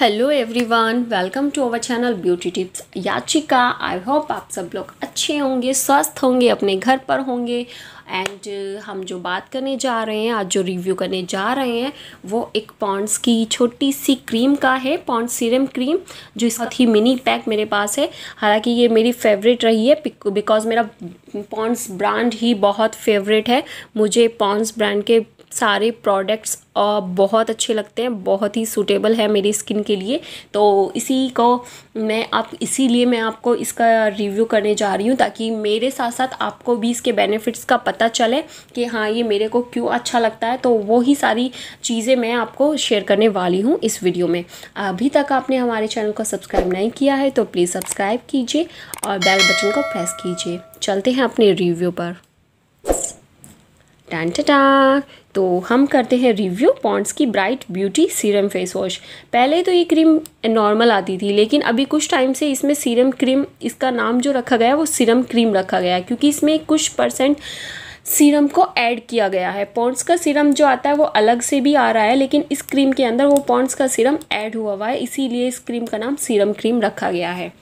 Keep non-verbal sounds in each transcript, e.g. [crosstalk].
hello everyone welcome to our channel beauty tips याचिका I hope आप सब लोग अच्छे होंगे स्वस्थ होंगे अपने घर पर होंगे एंड uh, हम जो बात करने जा रहे हैं आज जो रिव्यू करने जा रहे हैं वो एक पॉन्ड्स की छोटी सी क्रीम का है पॉन्ड्स सीरम क्रीम जो बहुत ही मिनी पैक मेरे पास है हालांकि ये मेरी फेवरेट रही है बिकॉज मेरा पॉन्ड्स ब्रांड ही बहुत फेवरेट है मुझे पॉन्ड्स ब्रांड के सारे प्रोडक्ट्स बहुत अच्छे लगते हैं बहुत ही सूटेबल है मेरी स्किन के लिए तो इसी को मैं आप इसीलिए मैं आपको इसका रिव्यू करने जा रही हूँ ताकि मेरे साथ साथ आपको भी इसके बेनिफिट्स का पता चले कि हाँ ये मेरे को क्यों अच्छा लगता है तो वो ही सारी चीज़ें मैं आपको शेयर करने वाली हूँ इस वीडियो में अभी तक आपने हमारे चैनल को सब्सक्राइब नहीं किया है तो प्लीज़ सब्सक्राइब कीजिए और बेल बटन को प्रेस कीजिए चलते हैं अपने रिव्यू पर टन तो हम करते हैं रिव्यू पॉन्ड्स की bright beauty serum face wash पहले तो ये क्रीम नॉर्मल आती थी लेकिन अभी कुछ टाइम से इसमें सीरम क्रीम इसका नाम जो रखा गया है वो सीरम क्रीम रखा गया है क्योंकि इसमें कुछ परसेंट सीरम को ऐड किया गया है पॉन्ड्स का सीरम जो आता है वो अलग से भी आ रहा है लेकिन इस क्रीम के अंदर वो पॉन्ड्स का सीरम ऐड हुआ हुआ है इसीलिए इस क्रीम का नाम सीरम क्रीम रखा गया है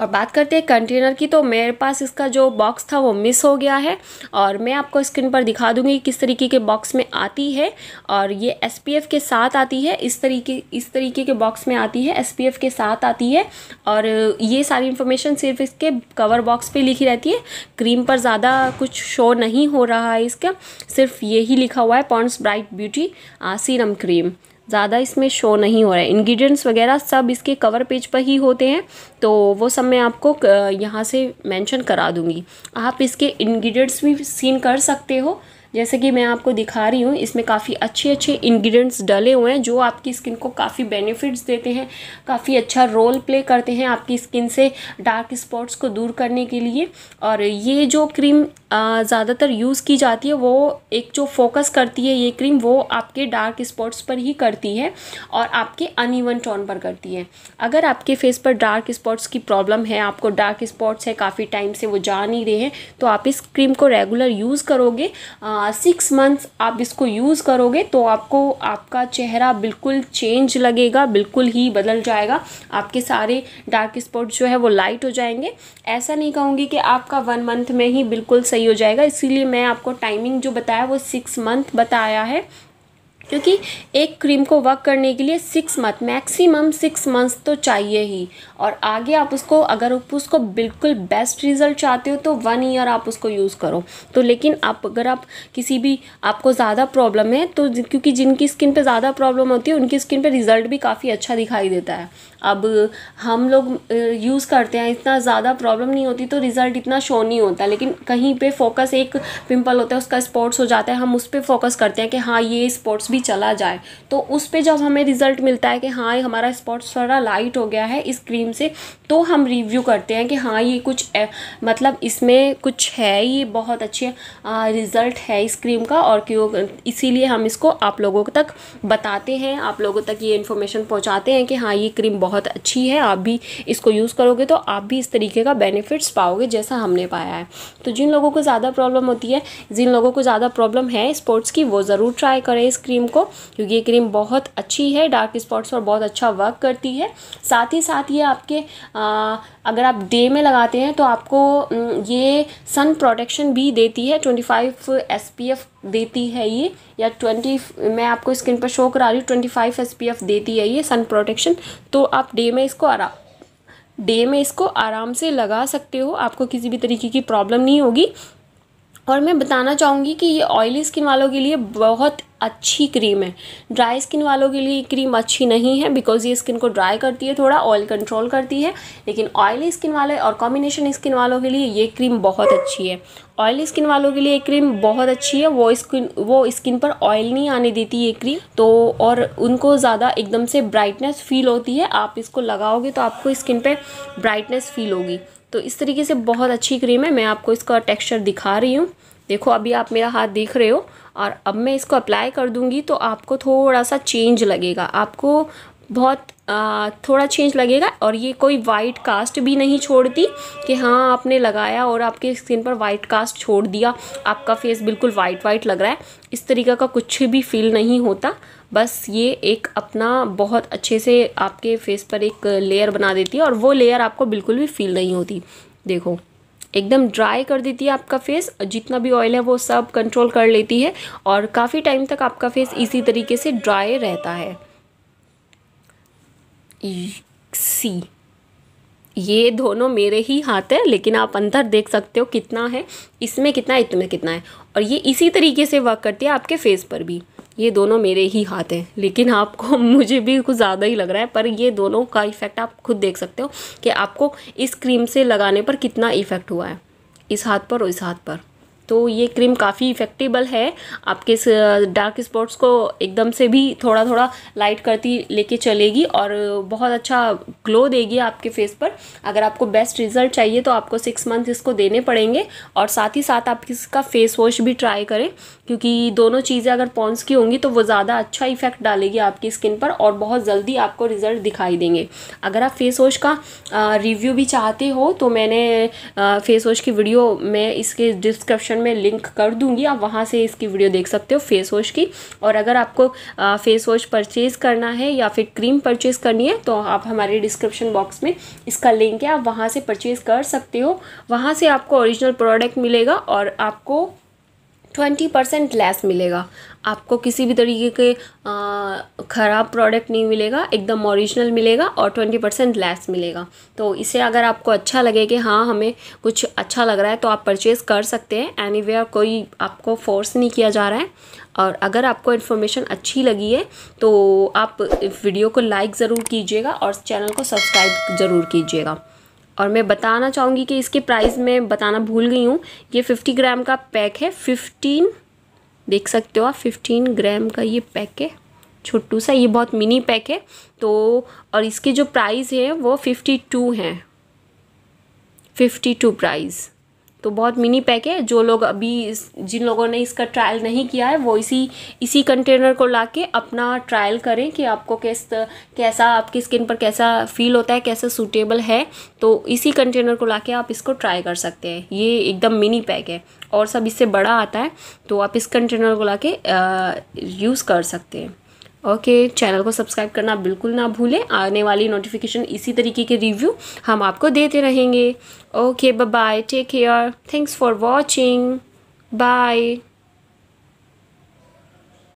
और बात करते हैं कंटेनर की तो मेरे पास इसका जो बॉक्स था वो मिस हो गया है और मैं आपको स्क्रीन पर दिखा दूंगी किस तरीके के बॉक्स में आती है और ये एस के साथ आती है इस तरीके इस तरीके के बॉक्स में आती है एस के साथ आती है और ये सारी इन्फॉर्मेशन सिर्फ इसके कवर बॉक्स पर लिखी रहती है क्रीम पर ज़्यादा कुछ शो नहीं हो रहा है इसका सिर्फ ये लिखा हुआ है Pond's bright beauty serum cream ज़्यादा इसमें शो नहीं हो रहा है इंग्रेडिएंट्स वगैरह सब इसके कवर पेज पर ही होते हैं तो वो सब मैं आपको यहाँ से मेंशन करा दूँगी आप इसके इंग्रेडिएंट्स भी सीन कर सकते हो जैसे कि मैं आपको दिखा रही हूँ इसमें काफ़ी अच्छे अच्छे इंग्रेडिएंट्स डले हुए हैं जो आपकी स्किन को काफ़ी बेनिफिट्स देते हैं काफ़ी अच्छा रोल प्ले करते हैं आपकी स्किन से डार्क स्पॉट्स को दूर करने के लिए और ये जो क्रीम ज़्यादातर यूज़ की जाती है वो एक जो फोकस करती है ये क्रीम वो आपके डार्क स्पॉट्स पर ही करती है और आपके अनइवन टोन पर करती है अगर आपके फेस पर डार्क स्पॉट्स की प्रॉब्लम है आपको डार्क स्पॉट्स है काफ़ी टाइम से वो जा नहीं रहे हैं तो आप इस क्रीम को रेगुलर यूज़ करोगे आ, सिक्स हाँ, मंथ्स आप इसको यूज़ करोगे तो आपको आपका चेहरा बिल्कुल चेंज लगेगा बिल्कुल ही बदल जाएगा आपके सारे डार्क स्पॉट जो है वो लाइट हो जाएंगे ऐसा नहीं कहूँगी कि आपका वन मंथ में ही बिल्कुल सही हो जाएगा इसीलिए मैं आपको टाइमिंग जो बताया वो सिक्स मंथ बताया है क्योंकि एक क्रीम को वर्क करने के लिए six month maximum six months तो चाहिए ही और आगे आप उसको अगर आप उसको बिल्कुल बेस्ट रिजल्ट चाहते हो तो वन ईयर आप उसको यूज़ करो तो लेकिन आप अगर आप किसी भी आपको ज़्यादा प्रॉब्लम है तो क्योंकि जिनकी स्किन पे ज़्यादा प्रॉब्लम होती है उनकी स्किन पे रिज़ल्ट भी काफ़ी अच्छा दिखाई देता है अब हम लोग यूज़ करते हैं इतना ज़्यादा प्रॉब्लम नहीं होती तो रिज़ल्ट इतना शो नहीं होता लेकिन कहीं पर फोकस एक पिम्पल होता है उसका स्पॉट्स हो जाता है हम उस पर फोकस करते हैं कि हाँ ये स्पॉट्स भी चला जाए तो उस पर जब हमें रिज़ल्ट मिलता है कि हाँ हमारा स्पॉट्स थोड़ा लाइट हो गया है इस क्रीम से तो हम रिव्यू करते हैं कि हाँ ये कुछ ए, मतलब इसमें कुछ है ये बहुत अच्छे रिज़ल्ट है इस क्रीम का और क्यों इसीलिए हम इसको आप लोगों तक बताते हैं आप लोगों तक ये इन्फॉर्मेशन पहुँचाते हैं कि हाँ ये क्रीम बहुत अच्छी है आप भी इसको यूज़ करोगे तो आप भी इस तरीके का बेनिफिट्स पाओगे जैसा हमने पाया है तो जिन लोगों को ज़्यादा प्रॉब्लम होती है जिन लोगों को ज़्यादा प्रॉब्लम है स्पोर्ट्स की वो ज़रूर ट्राई करें इस क्रीम क्रीम को क्योंकि ये क्रीम बहुत अच्छी है डार्क स्पॉट्स पर बहुत अच्छा वर्क करती है साथ ही साथ ये आपके आ, अगर आप डे में लगाते हैं तो आपको ये सन प्रोटेक्शन भी देती है 25 एसपीएफ देती है ये या 20 मैं आपको स्किन पर शो करा रही हूँ 25 एसपीएफ देती है ये सन प्रोटेक्शन तो आप डे में इसको आराम डे में इसको आराम से लगा सकते हो आपको किसी भी तरीके की प्रॉब्लम नहीं होगी और मैं बताना चाहूँगी कि ये ऑयली स्किन वालों के लिए बहुत अच्छी क्रीम है ड्राई स्किन वालों के लिए क्रीम अच्छी नहीं है बिकॉज ये स्किन को ड्राई करती है थोड़ा ऑयल कंट्रोल करती है लेकिन ऑयली स्किन वाले और कॉम्बिनेशन स्किन वालों के लिए ये क्रीम बहुत अच्छी है ऑयली स्किन वालों के लिए ये क्रीम बहुत अच्छी है वो स्किन वो स्किन पर ऑयल नहीं आने देती ये क्रीम तो और उनको ज़्यादा एकदम से ब्राइटनेस फील होती है आप इसको लगाओगे तो आपको स्किन पर ब्राइटनेस फील होगी तो इस तरीके से बहुत अच्छी क्रीम है मैं आपको इसका टेक्स्चर दिखा रही हूँ देखो अभी आप मेरा हाथ देख रहे हो और अब मैं इसको अप्लाई कर दूंगी तो आपको थोड़ा सा चेंज लगेगा आपको बहुत आ, थोड़ा चेंज लगेगा और ये कोई वाइट कास्ट भी नहीं छोड़ती कि हाँ आपने लगाया और आपके स्किन पर वाइट कास्ट छोड़ दिया आपका फेस बिल्कुल वाइट वाइट लग रहा है इस तरीका का कुछ भी फील नहीं होता बस ये एक अपना बहुत अच्छे से आपके फेस पर एक लेयर बना देती है और वो लेयर आपको बिल्कुल भी फील नहीं होती देखो एकदम ड्राई कर देती है आपका फेस जितना भी ऑयल है वो सब कंट्रोल कर लेती है और काफ़ी टाइम तक आपका फेस इसी तरीके से ड्राई रहता है सी ये दोनों मेरे ही हाथ है लेकिन आप अंतर देख सकते हो कितना है इसमें कितना है इसमें कितना है और ये इसी तरीके से वर्क करती है आपके फेस पर भी ये दोनों मेरे ही हाथ हैं लेकिन आपको [laughs] मुझे भी कुछ ज़्यादा ही लग रहा है पर ये दोनों का इफ़ेक्ट आप खुद देख सकते हो कि आपको इस क्रीम से लगाने पर कितना इफ़ेक्ट हुआ है इस हाथ पर और इस हाथ पर तो ये क्रीम काफ़ी इफ़ेक्टिबल है आपके डार्क स्पॉट्स को एकदम से भी थोड़ा थोड़ा लाइट करती लेके चलेगी और बहुत अच्छा ग्लो देगी आपके फेस पर अगर आपको बेस्ट रिजल्ट चाहिए तो आपको सिक्स मंथ इसको देने पड़ेंगे और साथ ही साथ आप इसका फेस वॉश भी ट्राई करें क्योंकि दोनों चीज़ें अगर पॉन्स की होंगी तो वो ज़्यादा अच्छा इफेक्ट डालेगी आपकी स्किन पर और बहुत जल्दी आपको रिजल्ट दिखाई देंगे अगर आप फेस वॉश का रिव्यू भी चाहते हो तो मैंने फेस वॉश की वीडियो मैं इसके डिस्क्रिप्शन डिस्क्रिप्शन में लिंक कर दूंगी आप वहाँ से इसकी वीडियो देख सकते हो फेस वॉश की और अगर आपको फेस वॉश परचेज़ करना है या फिर क्रीम परचेज़ करनी है तो आप हमारे डिस्क्रिप्शन बॉक्स में इसका लिंक है आप वहाँ से परचेज़ कर सकते हो वहाँ से आपको ओरिजिनल प्रोडक्ट मिलेगा और आपको ट्वेंटी परसेंट लेस मिलेगा आपको किसी भी तरीके के ख़राब प्रोडक्ट नहीं मिलेगा एकदम ओरिजिनल मिलेगा और ट्वेंटी परसेंट लेस मिलेगा तो इसे अगर आपको अच्छा लगे कि हाँ हमें कुछ अच्छा लग रहा है तो आप परचेज़ कर सकते हैं एनी कोई आपको फोर्स नहीं किया जा रहा है और अगर आपको इन्फॉर्मेशन अच्छी लगी है तो आप वीडियो को लाइक ज़रूर कीजिएगा और चैनल को सब्सक्राइब ज़रूर कीजिएगा और मैं बताना चाहूँगी कि इसके प्राइस में बताना भूल गई हूँ ये फिफ्टी ग्राम का पैक है फिफ्टीन देख सकते हो आप फिफ्टीन ग्राम का ये पैक है छोटू सा ये बहुत मिनी पैक है तो और इसके जो प्राइस है वो फिफ्टी टू हैं फिफ्टी टू प्राइज़ तो बहुत मिनी पैक है जो लोग अभी जिन लोगों ने इसका ट्रायल नहीं किया है वो इसी इसी कंटेनर को ला के अपना ट्रायल करें कि आपको किस कैसा आपकी स्किन पर कैसा फील होता है कैसा सूटेबल है तो इसी कंटेनर को ला के आप इसको ट्राई कर सकते हैं ये एकदम मिनी पैक है और सब इससे बड़ा आता है तो आप इस कंटेनर को ला के यूज़ कर सकते हैं ओके चैनल को सब्सक्राइब करना बिल्कुल ना भूलें आने वाली नोटिफिकेशन इसी तरीके के रिव्यू हम आपको देते रहेंगे okay bye take care thanks for watching bye